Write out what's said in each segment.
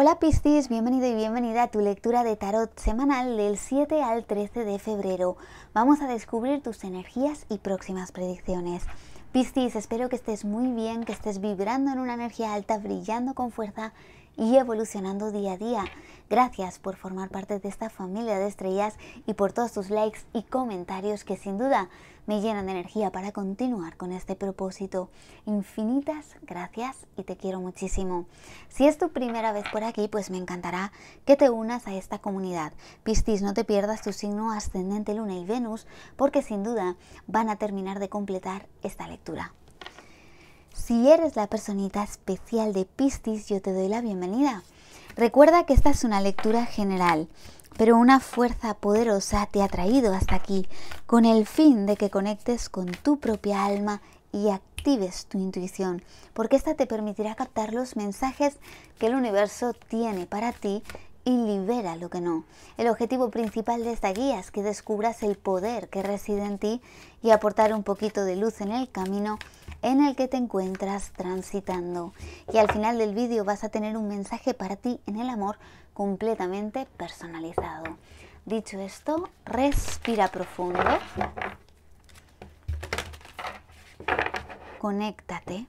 Hola Piscis, bienvenido y bienvenida a tu lectura de tarot semanal del 7 al 13 de febrero. Vamos a descubrir tus energías y próximas predicciones. Piscis, espero que estés muy bien, que estés vibrando en una energía alta, brillando con fuerza y evolucionando día a día. Gracias por formar parte de esta familia de estrellas y por todos tus likes y comentarios que sin duda me llenan de energía para continuar con este propósito. Infinitas gracias y te quiero muchísimo. Si es tu primera vez por aquí, pues me encantará que te unas a esta comunidad. pistis no te pierdas tu signo ascendente Luna y Venus porque sin duda van a terminar de completar esta lectura. Si eres la personita especial de pistis yo te doy la bienvenida. Recuerda que esta es una lectura general, pero una fuerza poderosa te ha traído hasta aquí con el fin de que conectes con tu propia alma y actives tu intuición, porque esta te permitirá captar los mensajes que el universo tiene para ti y libera lo que no. El objetivo principal de esta guía es que descubras el poder que reside en ti y aportar un poquito de luz en el camino en el que te encuentras transitando. Y al final del vídeo vas a tener un mensaje para ti en el amor completamente personalizado. Dicho esto, respira profundo. Conéctate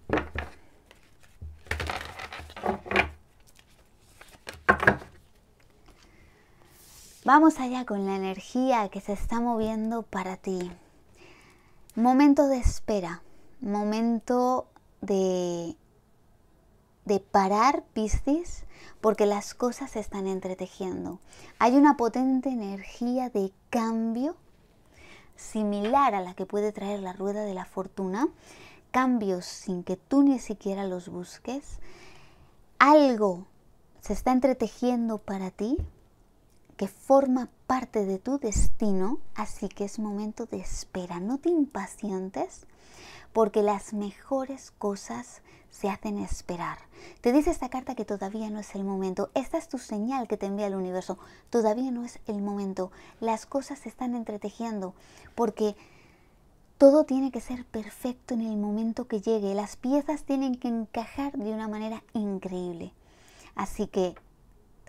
Vamos allá con la energía que se está moviendo para ti. Momento de espera, momento de, de parar, Piscis, porque las cosas se están entretejiendo. Hay una potente energía de cambio similar a la que puede traer la rueda de la fortuna, cambios sin que tú ni siquiera los busques, algo se está entretejiendo para ti que forma parte de tu destino, así que es momento de espera. No te impacientes porque las mejores cosas se hacen esperar. Te dice esta carta que todavía no es el momento. Esta es tu señal que te envía el universo. Todavía no es el momento. Las cosas se están entretejiendo porque todo tiene que ser perfecto en el momento que llegue. Las piezas tienen que encajar de una manera increíble. Así que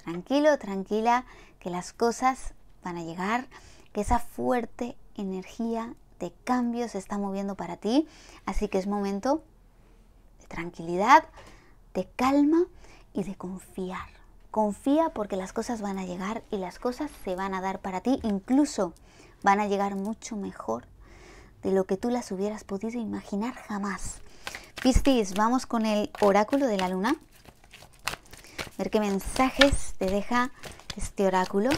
tranquilo, tranquila, que las cosas van a llegar, que esa fuerte energía de cambio se está moviendo para ti, así que es momento de tranquilidad, de calma y de confiar. Confía porque las cosas van a llegar y las cosas se van a dar para ti, incluso van a llegar mucho mejor de lo que tú las hubieras podido imaginar jamás. Piscis, vamos con el oráculo de la luna ver qué mensajes te deja este oráculo.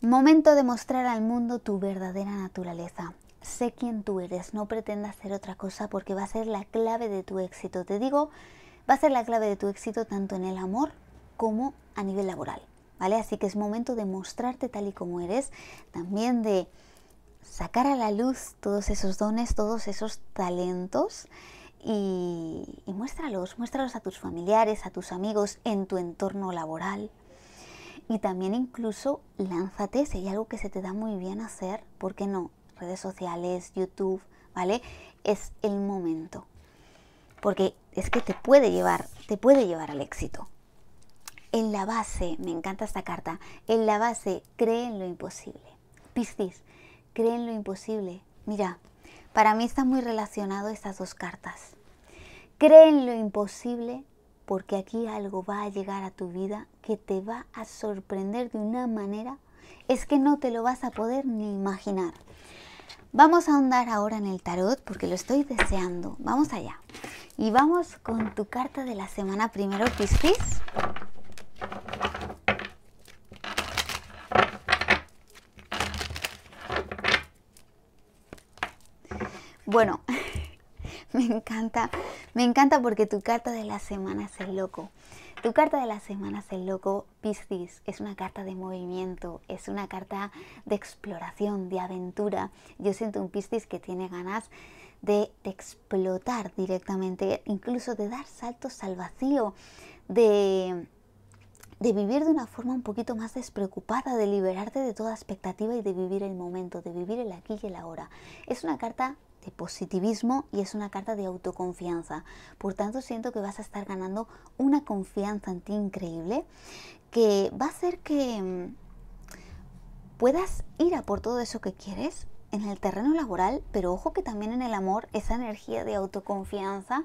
Momento de mostrar al mundo tu verdadera naturaleza. Sé quién tú eres, no pretendas ser otra cosa porque va a ser la clave de tu éxito. Te digo, va a ser la clave de tu éxito tanto en el amor como a nivel laboral, ¿vale? Así que es momento de mostrarte tal y como eres, también de sacar a la luz todos esos dones, todos esos talentos y, muéstralos, muéstralos a tus familiares, a tus amigos, en tu entorno laboral. Y también incluso lánzate, si hay algo que se te da muy bien hacer, ¿por qué no? Redes sociales, YouTube, ¿vale? Es el momento. Porque es que te puede llevar, te puede llevar al éxito. En la base, me encanta esta carta, en la base cree en lo imposible. Piscis, creen lo imposible. Mira, para mí está muy relacionado estas dos cartas. Creen lo imposible porque aquí algo va a llegar a tu vida que te va a sorprender de una manera es que no te lo vas a poder ni imaginar. Vamos a ahondar ahora en el tarot porque lo estoy deseando. Vamos allá. Y vamos con tu carta de la semana primero, Piscis. Bueno, me encanta, me encanta porque tu carta de la semana es el loco. Tu carta de la semana es el loco Piscis. Es una carta de movimiento, es una carta de exploración, de aventura. Yo siento un Piscis que tiene ganas de, explotar directamente, incluso de dar saltos al vacío, de, de vivir de una forma un poquito más despreocupada, de liberarte de toda expectativa y de vivir el momento, de vivir el aquí y el ahora. Es una carta de positivismo y es una carta de autoconfianza. Por tanto, siento que vas a estar ganando una confianza en ti increíble que va a hacer que mm, puedas ir a por todo eso que quieres en el terreno laboral, pero ojo que también en el amor esa energía de autoconfianza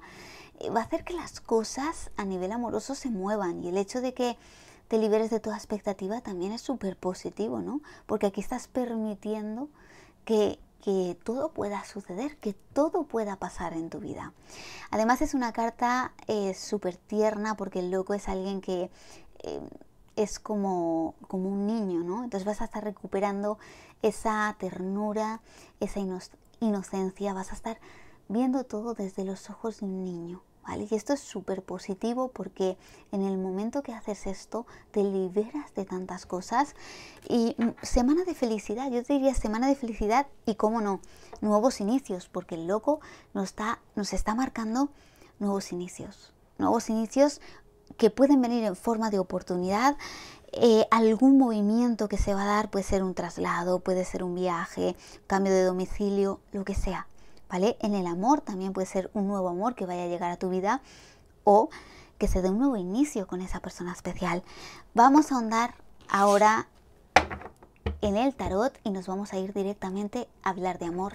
eh, va a hacer que las cosas a nivel amoroso se muevan y el hecho de que te liberes de toda expectativa también es súper positivo, ¿no? Porque aquí estás permitiendo que que todo pueda suceder, que todo pueda pasar en tu vida. Además es una carta eh, súper tierna porque el loco es alguien que eh, es como, como un niño, ¿no? Entonces vas a estar recuperando esa ternura, esa inocencia, vas a estar viendo todo desde los ojos de un niño. Y esto es súper positivo porque en el momento que haces esto te liberas de tantas cosas. Y mm, semana de felicidad, yo te diría semana de felicidad y cómo no, nuevos inicios, porque el loco nos está, nos está marcando nuevos inicios. Nuevos inicios que pueden venir en forma de oportunidad, eh, algún movimiento que se va a dar, puede ser un traslado, puede ser un viaje, cambio de domicilio, lo que sea. ¿vale? En el amor también puede ser un nuevo amor que vaya a llegar a tu vida o que se dé un nuevo inicio con esa persona especial. Vamos a ahondar ahora en el tarot y nos vamos a ir directamente a hablar de amor.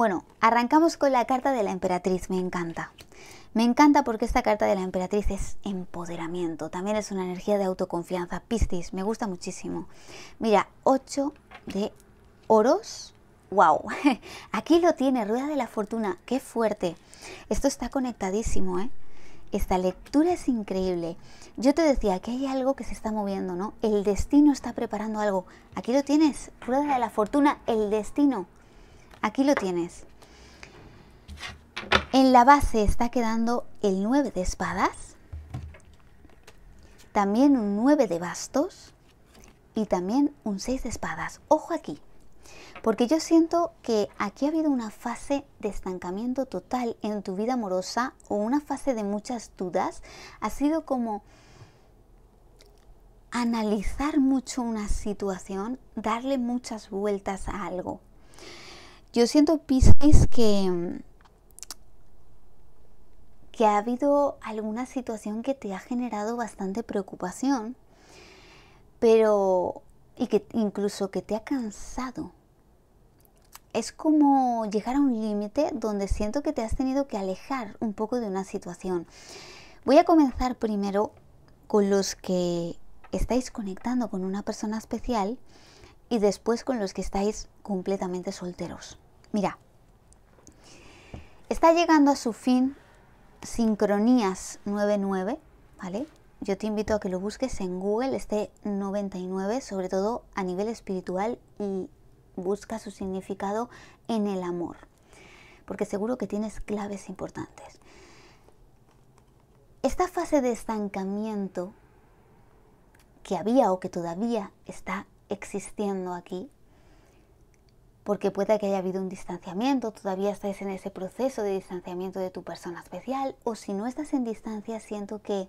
Bueno, arrancamos con la carta de la emperatriz, me encanta. Me encanta porque esta carta de la emperatriz es empoderamiento, también es una energía de autoconfianza. Piscis, me gusta muchísimo. Mira, 8 de oros. ¡Wow! Aquí lo tiene, Rueda de la Fortuna, qué fuerte. Esto está conectadísimo, ¿eh? Esta lectura es increíble. Yo te decía que hay algo que se está moviendo, ¿no? El destino está preparando algo. Aquí lo tienes, Rueda de la Fortuna, el destino. Aquí lo tienes. En la base está quedando el 9 de espadas, también un 9 de bastos y también un 6 de espadas. Ojo aquí, porque yo siento que aquí ha habido una fase de estancamiento total en tu vida amorosa o una fase de muchas dudas. Ha sido como analizar mucho una situación, darle muchas vueltas a algo. Yo siento, Pisces, que, que ha habido alguna situación que te ha generado bastante preocupación, pero y que incluso que te ha cansado. Es como llegar a un límite donde siento que te has tenido que alejar un poco de una situación. Voy a comenzar primero con los que estáis conectando con una persona especial y después con los que estáis completamente solteros. Mira, está llegando a su fin Sincronías 99, ¿vale? Yo te invito a que lo busques en Google, este 99, sobre todo a nivel espiritual y busca su significado en el amor, porque seguro que tienes claves importantes. Esta fase de estancamiento que había o que todavía está existiendo aquí, porque puede que haya habido un distanciamiento, todavía estés en ese proceso de distanciamiento de tu persona especial, o si no estás en distancia, siento que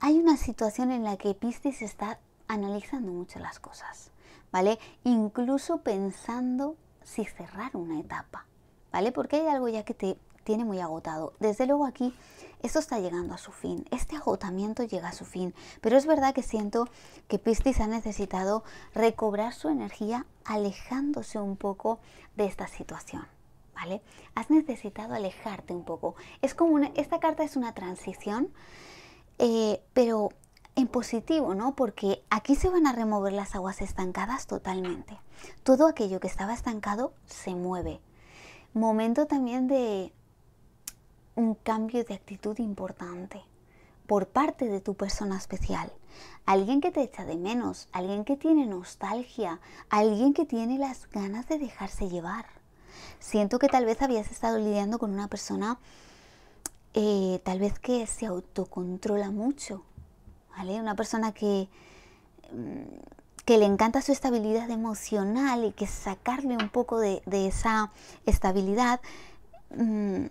hay una situación en la que Pistis está analizando mucho las cosas, ¿vale? Incluso pensando si cerrar una etapa, ¿vale? Porque hay algo ya que te tiene muy agotado. Desde luego aquí esto está llegando a su fin, este agotamiento llega a su fin, pero es verdad que siento que Piscis ha necesitado recobrar su energía alejándose un poco de esta situación. ¿Vale? Has necesitado alejarte un poco. Es como una, esta carta es una transición, eh, pero en positivo, ¿no? Porque aquí se van a remover las aguas estancadas totalmente. Todo aquello que estaba estancado se mueve. Momento también de un cambio de actitud importante por parte de tu persona especial. Alguien que te echa de menos, alguien que tiene nostalgia, alguien que tiene las ganas de dejarse llevar. Siento que tal vez habías estado lidiando con una persona eh, tal vez que se autocontrola mucho, ¿vale? Una persona que, mm, que le encanta su estabilidad emocional y que sacarle un poco de, esa estabilidad mm,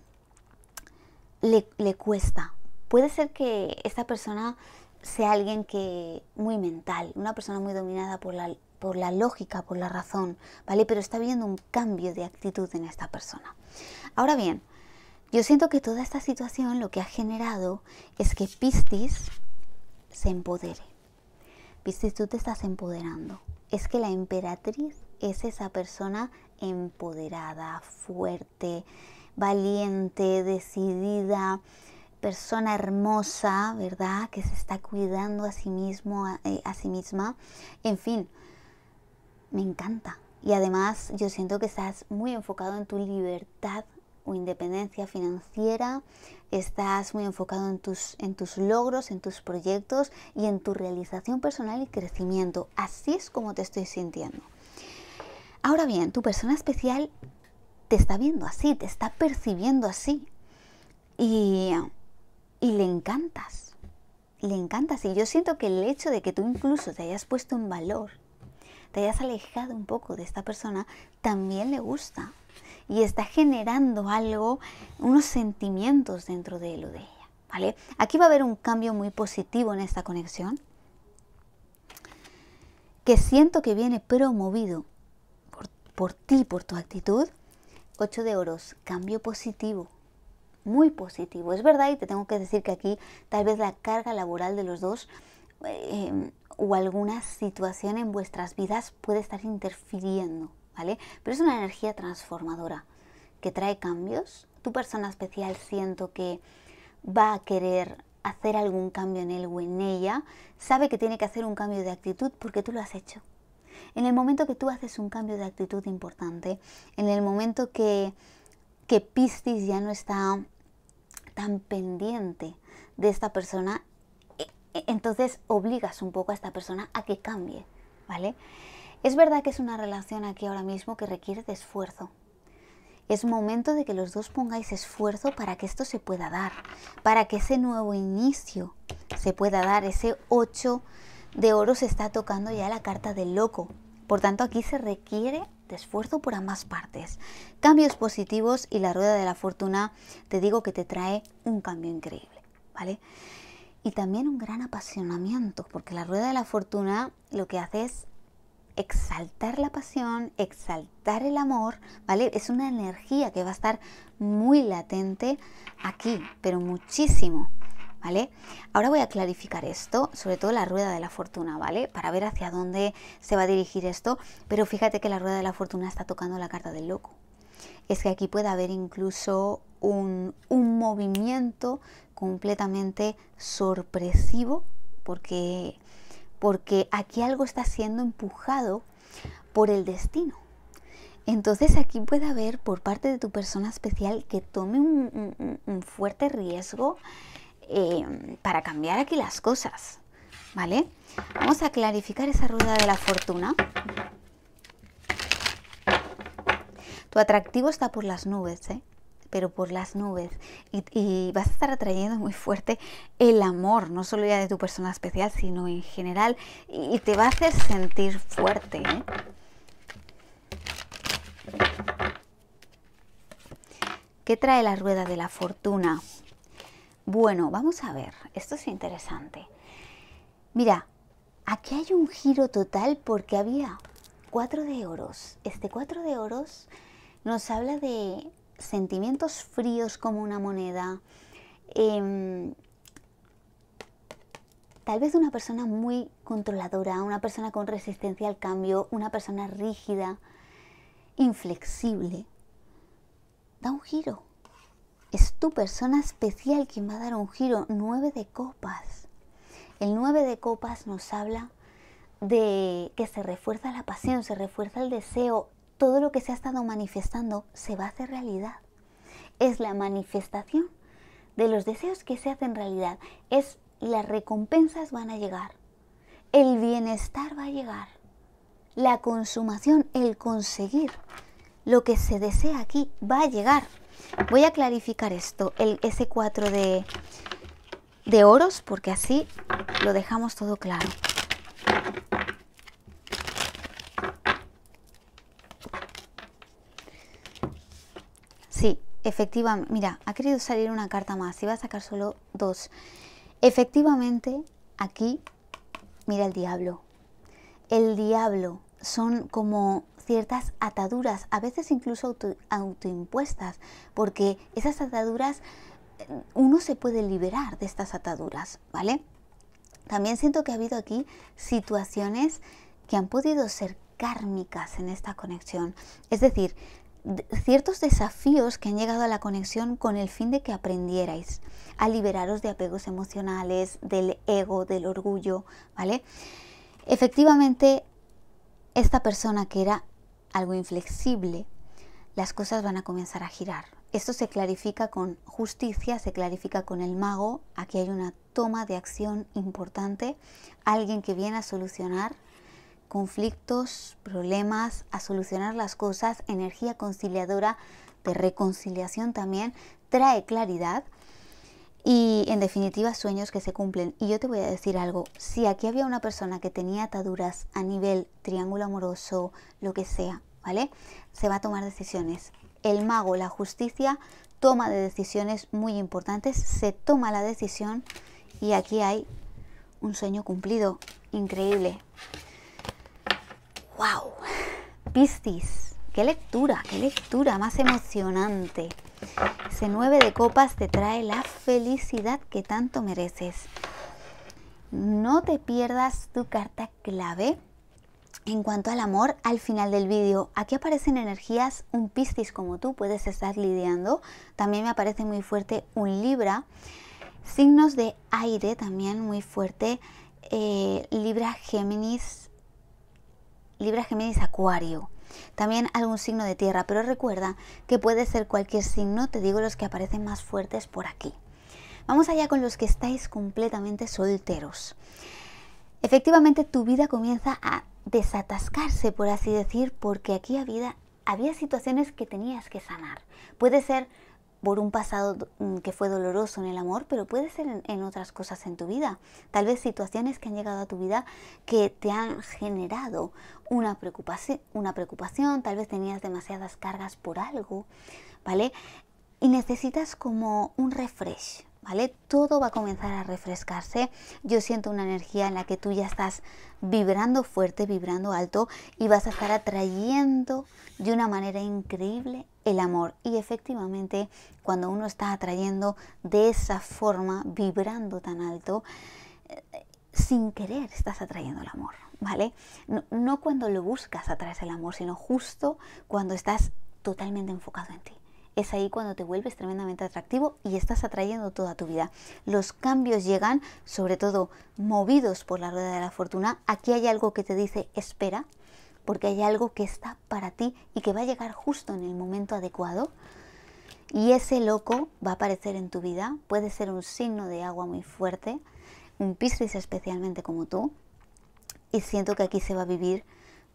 le, cuesta. Puede ser que esta persona sea alguien que muy mental, una persona muy dominada por la, por la lógica, por la razón, ¿vale? Pero está viendo un cambio de actitud en esta persona. Ahora bien, yo siento que toda esta situación lo que ha generado es que pistis se empodere. Pistis tú te estás empoderando. Es que la emperatriz es esa persona empoderada, fuerte, valiente, decidida, persona hermosa, ¿verdad? Que se está cuidando a sí mismo, eh, a, sí misma. En fin, me encanta. Y además yo siento que estás muy enfocado en tu libertad o independencia financiera, estás muy enfocado en tus, en tus logros, en tus proyectos y en tu realización personal y crecimiento. Así es como te estoy sintiendo. Ahora bien, tu persona especial te está viendo así, te está percibiendo así. Y, le encantas, le encantas. Y yo siento que el hecho de que tú incluso te hayas puesto en valor, te hayas alejado un poco de esta persona, también le gusta. Y está generando algo, unos sentimientos dentro de él o de ella. ¿Vale? Aquí va a haber un cambio muy positivo en esta conexión que siento que viene promovido por, por, ti, por tu actitud, 8 de oros, cambio positivo, muy positivo. Es verdad y te tengo que decir que aquí tal vez la carga laboral de los dos eh, o alguna situación en vuestras vidas puede estar interfiriendo, ¿vale? Pero es una energía transformadora que trae cambios. Tu persona especial siento que va a querer hacer algún cambio en él o en ella, sabe que tiene que hacer un cambio de actitud porque tú lo has hecho. En el momento que tú haces un cambio de actitud importante, en el momento que, que Piscis ya no está tan pendiente de esta persona, e, e, entonces obligas un poco a esta persona a que cambie, ¿vale? Es verdad que es una relación aquí ahora mismo que requiere de esfuerzo. Es momento de que los dos pongáis esfuerzo para que esto se pueda dar, para que ese nuevo inicio se pueda dar, ese 8 de oro se está tocando ya la carta del loco. Por tanto, aquí se requiere de esfuerzo por ambas partes. Cambios positivos y la rueda de la fortuna te digo que te trae un cambio increíble, ¿vale? Y también un gran apasionamiento, porque la rueda de la fortuna lo que hace es exaltar la pasión, exaltar el amor, ¿vale? Es una energía que va a estar muy latente aquí, pero muchísimo. ¿vale? Ahora voy a clarificar esto, sobre todo la rueda de la fortuna, ¿vale? Para ver hacia dónde se va a dirigir esto, pero fíjate que la rueda de la fortuna está tocando la carta del loco. Es que aquí puede haber incluso un, movimiento completamente sorpresivo, porque, porque aquí algo está siendo empujado por el destino. Entonces aquí puede haber por parte de tu persona especial que tome un, un fuerte riesgo Em, para cambiar aquí las cosas, ¿vale? Vamos a clarificar esa rueda de la fortuna. Tu atractivo está por las nubes, ¿eh? pero por las nubes. Y, vas a estar atrayendo muy fuerte el amor, no solo ya de tu persona especial, sino en general. Y, te va a hacer sentir fuerte. ¿eh? ¿Qué trae la rueda de la fortuna? Bueno, vamos a ver, esto es interesante. Mira, aquí hay un giro total porque había cuatro de oros. Este cuatro de oros nos habla de sentimientos fríos como una moneda, em, tal vez una persona muy controladora, una persona con resistencia al cambio, una persona rígida, inflexible, da un giro. Es tu persona especial quien va a dar un giro. Nueve de copas. El nueve de copas nos habla de que se refuerza la pasión, se refuerza el deseo. Todo lo que se ha estado manifestando se va a hacer realidad. Es la manifestación de los deseos que se hacen realidad. Es las recompensas van a llegar. El bienestar va a llegar. La consumación, el conseguir lo que se desea aquí va a llegar. Voy a clarificar esto, el, s 4 de, de oros, porque así lo dejamos todo claro. Sí, efectivamente, mira, ha querido salir una carta más Iba va a sacar solo dos. Efectivamente, aquí, mira el diablo. El diablo son como ciertas ataduras, a veces incluso autoimpuestas, porque esas ataduras, eh, uno se puede liberar de estas ataduras, ¿vale? También siento que ha habido aquí situaciones que han podido ser kármicas en esta conexión. Es decir, ciertos desafíos que han llegado a la conexión con el fin de que aprendierais a liberaros de apegos emocionales, del ego, del orgullo, ¿vale? Efectivamente, esta persona que era algo inflexible, las cosas van a comenzar a girar. Esto se clarifica con justicia, se clarifica con el mago. Aquí hay una toma de acción importante, alguien que viene a solucionar conflictos, problemas, a solucionar las cosas, energía conciliadora, de reconciliación también, trae claridad y en definitiva, sueños que se cumplen. Y yo te voy a decir algo, si aquí había una persona que tenía ataduras a nivel triángulo amoroso, lo que sea, ¿vale? Se va a tomar decisiones. El mago, la justicia, toma de decisiones muy importantes, se toma la decisión y aquí hay un sueño cumplido, increíble. ¡Wow! Piscis, qué lectura, qué lectura más emocionante. Ese 9 de copas te trae la felicidad que tanto mereces. No te pierdas tu carta clave. En cuanto al amor, al final del vídeo, aquí aparecen energías, un Piscis como tú puedes estar lidiando, también me aparece muy fuerte un Libra, signos de aire también muy fuerte, eh, Libra Géminis, Libra Géminis Acuario también algún signo de tierra, pero recuerda que puede ser cualquier signo, te digo los que aparecen más fuertes por aquí. Vamos allá con los que estáis completamente solteros. Efectivamente tu vida comienza a desatascarse, por así decir, porque aquí había, había situaciones que tenías que sanar. Puede ser por un pasado mm, que fue doloroso en el amor, pero puede ser en, otras cosas en tu vida. Tal vez situaciones que han llegado a tu vida que te han generado una preocupación, una preocupación, tal vez tenías demasiadas cargas por algo, ¿vale? Y necesitas como un refresh, ¿vale? Todo va a comenzar a refrescarse. Yo siento una energía en la que tú ya estás vibrando fuerte, vibrando alto y vas a estar atrayendo de una manera increíble el amor. Y efectivamente, cuando uno está atrayendo de esa forma, vibrando tan alto, eh, sin querer estás atrayendo el amor, ¿vale? No, cuando lo buscas atraes el amor, sino justo cuando estás totalmente enfocado en ti. Es ahí cuando te vuelves tremendamente atractivo y estás atrayendo toda tu vida. Los cambios llegan, sobre todo movidos por la rueda de la fortuna. Aquí hay algo que te dice espera, porque hay algo que está para ti y que va a llegar justo en el momento adecuado. Y ese loco va a aparecer en tu vida, puede ser un signo de agua muy fuerte, un Piscis especialmente como tú, y siento que aquí se va a vivir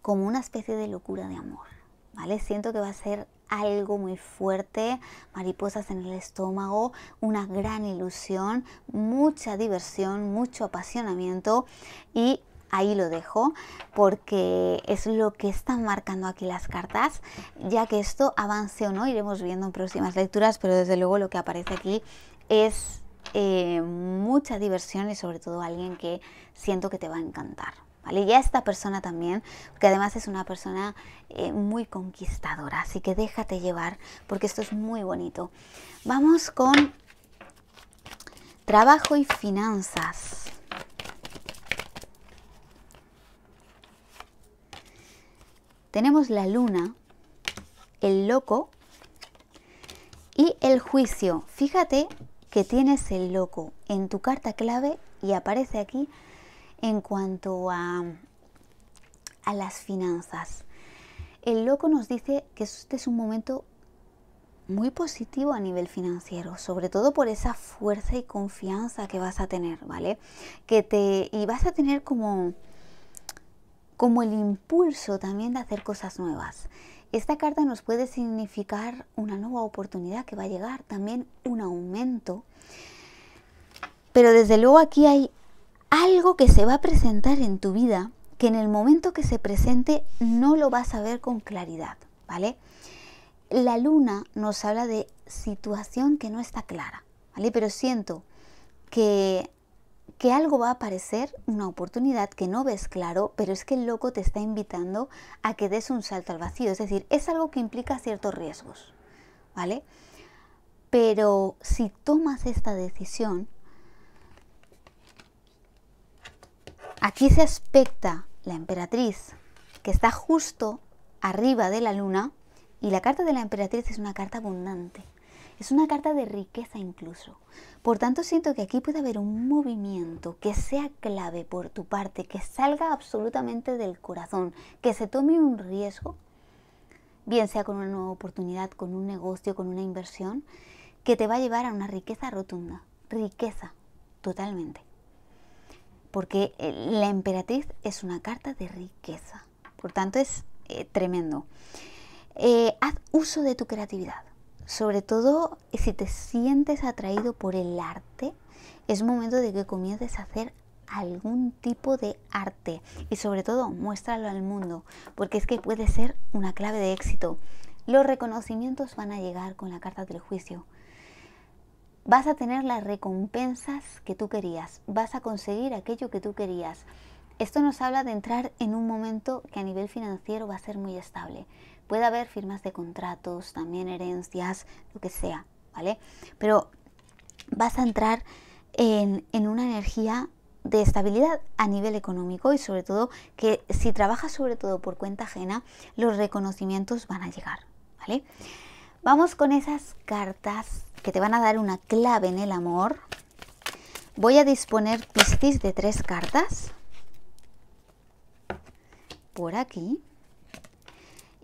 como una especie de locura de amor, ¿vale? Siento que va a ser algo muy fuerte, mariposas en el estómago, una gran ilusión, mucha diversión, mucho apasionamiento y ahí lo dejo porque es lo que están marcando aquí las cartas, ya que esto avance o no iremos viendo en próximas lecturas, pero desde luego lo que aparece aquí es eh, mucha diversión y sobre todo alguien que siento que te va a encantar. ¿Vale? Y a esta persona también, que además es una persona eh, muy conquistadora, así que déjate llevar porque esto es muy bonito. Vamos con trabajo y finanzas. Tenemos la luna, el loco y el juicio. Fíjate que tienes el loco en tu carta clave y aparece aquí en cuanto a, a las finanzas. El loco nos dice que este es un momento muy positivo a nivel financiero, sobre todo por esa fuerza y confianza que vas a tener, ¿vale? Que te y vas a tener como como el impulso también de hacer cosas nuevas. Esta carta nos puede significar una nueva oportunidad que va a llegar, también un aumento. Pero desde luego aquí hay algo que se va a presentar en tu vida que en el momento que se presente no lo vas a ver con claridad, ¿vale? La luna nos habla de situación que no está clara, ¿vale? Pero siento que que algo va a aparecer una oportunidad que no ves claro, pero es que el loco te está invitando a que des un salto al vacío. Es decir, es algo que implica ciertos riesgos, ¿vale? Pero si tomas esta decisión, aquí se aspecta la emperatriz, que está justo arriba de la luna, y la carta de la emperatriz es una carta abundante. Es una carta de riqueza incluso. Por tanto, siento que aquí puede haber un movimiento que sea clave por tu parte, que salga absolutamente del corazón, que se tome un riesgo, bien sea con una nueva oportunidad, con un negocio, con una inversión, que te va a llevar a una riqueza rotunda, riqueza, totalmente. Porque eh, la emperatriz es una carta de riqueza, por tanto es eh, tremendo. Eh, haz uso de tu creatividad sobre todo si te sientes atraído por el arte, es momento de que comiences a hacer algún tipo de arte y sobre todo muéstralo al mundo, porque es que puede ser una clave de éxito. Los reconocimientos van a llegar con la carta del juicio. Vas a tener las recompensas que tú querías, vas a conseguir aquello que tú querías. Esto nos habla de entrar en un momento que a nivel financiero va a ser muy estable. Puede haber firmas de contratos, también herencias, lo que sea, ¿vale? Pero vas a entrar en, una energía de estabilidad a nivel económico y sobre todo que si trabajas sobre todo por cuenta ajena, los reconocimientos van a llegar, ¿vale? Vamos con esas cartas que te van a dar una clave en el amor. Voy a disponer pistis de tres cartas. Por aquí.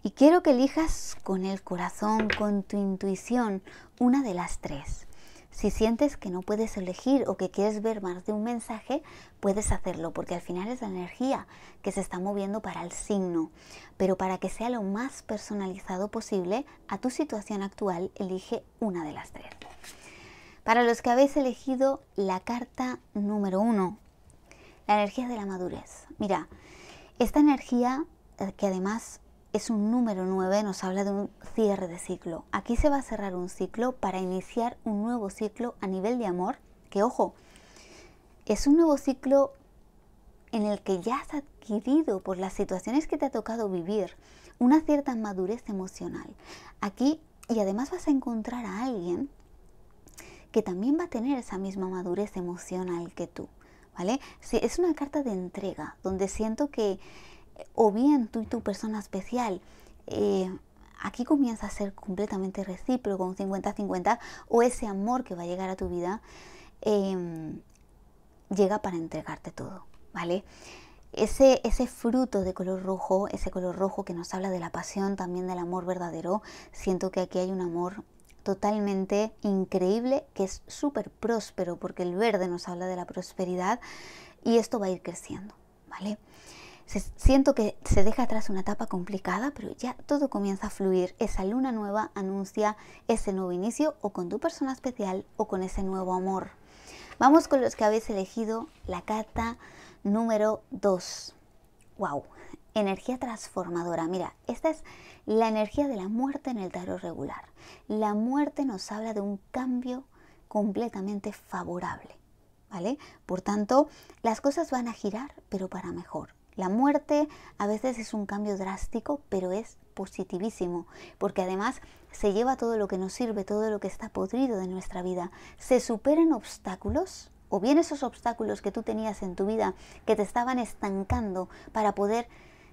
Y quiero que elijas con el corazón, con tu intuición, una de las tres. Si sientes que no puedes elegir o que quieres ver más de un mensaje, puedes hacerlo, porque al final es la energía que se está moviendo para el signo. Pero para que sea lo más personalizado posible a tu situación actual, elige una de las tres. Para los que habéis elegido la carta número uno, la energía de la madurez. Mira, esta energía eh, que además es un número 9, nos habla de un cierre de ciclo. Aquí se va a cerrar un ciclo para iniciar un nuevo ciclo a nivel de amor, que ojo, es un nuevo ciclo en el que ya has adquirido por las situaciones que te ha tocado vivir una cierta madurez emocional. Aquí, y además vas a encontrar a alguien que también va a tener esa misma madurez emocional que tú, ¿vale? Sí, es una carta de entrega, donde siento que o bien tú y tu persona especial. Eh, aquí comienza a ser completamente recíproco, un 50-50, o ese amor que va a llegar a tu vida em, llega para entregarte todo, ¿vale? Ese, ese fruto de color rojo, ese color rojo que nos habla de la pasión, también del amor verdadero, siento que aquí hay un amor totalmente increíble, que es súper próspero, porque el verde nos habla de la prosperidad y esto va a ir creciendo, ¿vale? siento que se deja atrás una etapa complicada, pero ya todo comienza a fluir. Esa luna nueva anuncia ese nuevo inicio o con tu persona especial o con ese nuevo amor. Vamos con los que habéis elegido la carta número 2. ¡Wow! Energía transformadora. Mira, esta es la energía de la muerte en el tarot regular. La muerte nos habla de un cambio completamente favorable, ¿vale? Por tanto, las cosas van a girar, pero para mejor. La muerte a veces es un cambio drástico, pero es positivísimo, porque además se lleva todo lo que nos sirve, todo lo que está podrido de nuestra vida. Se superan obstáculos, o bien esos obstáculos que tú tenías en tu vida, que te estaban estancando para poder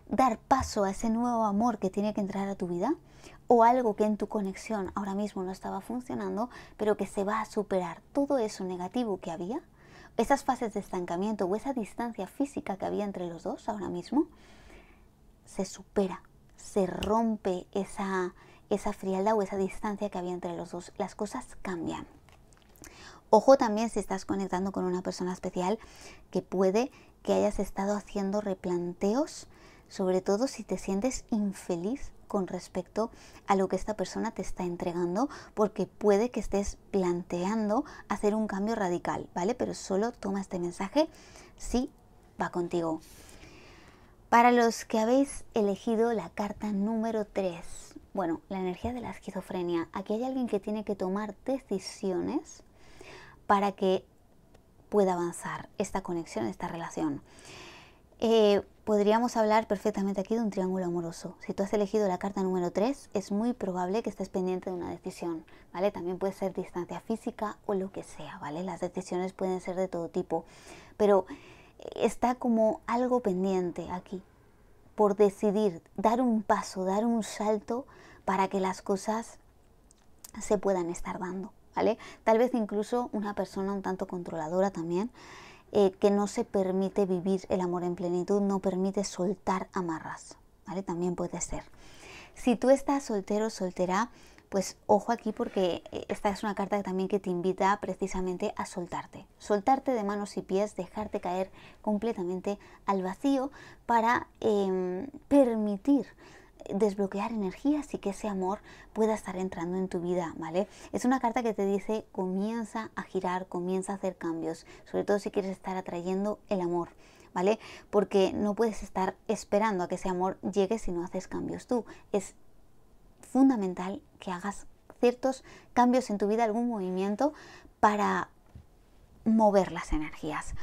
dar paso a ese nuevo amor que tiene que entrar a tu vida, o algo que en tu conexión ahora mismo no estaba funcionando, pero que se va a superar todo eso negativo que había esas fases de estancamiento o esa distancia física que había entre los dos ahora mismo, se supera, se rompe esa, esa frialdad o esa distancia que había entre los dos. Las cosas cambian. Ojo también si estás conectando con una persona especial que puede que hayas estado haciendo replanteos, sobre todo si te sientes infeliz con respecto a lo que esta persona te está entregando, porque puede que estés planteando hacer un cambio radical, ¿vale? Pero solo toma este mensaje si va contigo. Para los que habéis elegido la carta número 3, bueno, la energía de la esquizofrenia, aquí hay alguien que tiene que tomar decisiones para que pueda avanzar esta conexión, esta relación. Eh, podríamos hablar perfectamente aquí de un triángulo amoroso. Si tú has elegido la carta número 3, es muy probable que estés pendiente de una decisión, ¿vale? También puede ser distancia física o lo que sea, ¿vale? Las decisiones pueden ser de todo tipo, pero eh, está como algo pendiente aquí por decidir, dar un paso, dar un salto para que las cosas se puedan estar dando, ¿vale? Tal vez incluso una persona un tanto controladora también eh, que no se permite vivir el amor en plenitud, no permite soltar amarras, ¿vale? También puede ser. Si tú estás soltero soltera, pues ojo aquí porque eh, esta es una carta también que te invita precisamente a soltarte, soltarte de manos y pies, dejarte caer completamente al vacío para em, permitir desbloquear energías y que ese amor pueda estar entrando en tu vida, ¿vale? Es una carta que te dice comienza a girar, comienza a hacer cambios, sobre todo si quieres estar atrayendo el amor. ¿Vale? Porque no puedes estar esperando a que ese amor llegue si no haces cambios tú. Es fundamental que hagas ciertos cambios en tu vida, algún movimiento para mover las energías.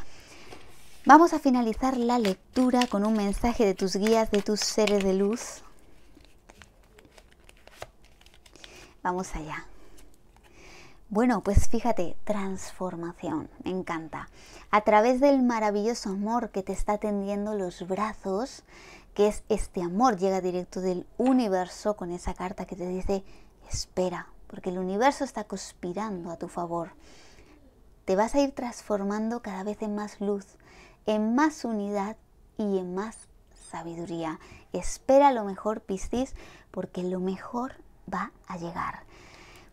Vamos a finalizar la lectura con un mensaje de tus guías, de tus seres de luz. Vamos allá. Bueno, pues fíjate, transformación, me encanta. A través del maravilloso amor que te está tendiendo los brazos, que es este amor, llega directo del universo con esa carta que te dice, espera, porque el universo está conspirando a tu favor. Te vas a ir transformando cada vez en más luz, en más unidad y en más sabiduría. Espera lo mejor, Piscis, porque lo mejor va a llegar.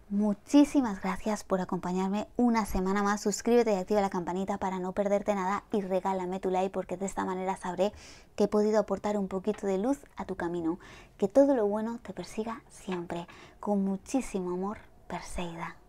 Muchísimas gracias por acompañarme una semana más. Suscríbete y activa la campanita para no perderte nada y regálame tu like porque de esta manera sabré que he podido aportar un poquito de luz a tu camino. Que todo lo bueno te persiga siempre. Con muchísimo amor, Perseida.